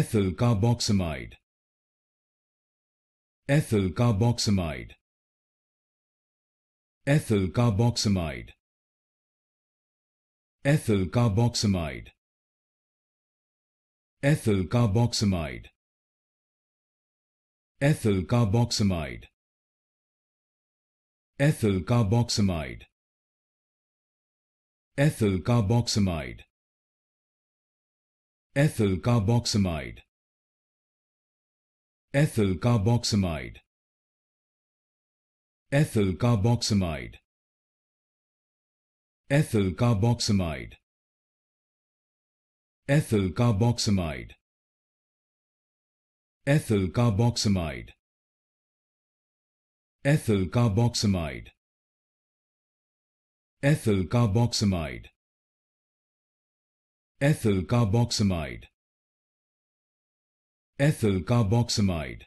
ethyl carboxamide ethyl carboxamide ethyl carboxamide ethyl carboxamide ethyl carboxamide ethyl carboxamide ethyl carboxamide ethyl carboxamide ethyl carboxamide ethyl carboxamide ethyl carboxamide ethyl carboxamide ethyl carboxamide ethyl carboxamide ethyl carboxamide ethyl carboxamide ethyl carboxamide ethyl carboxamide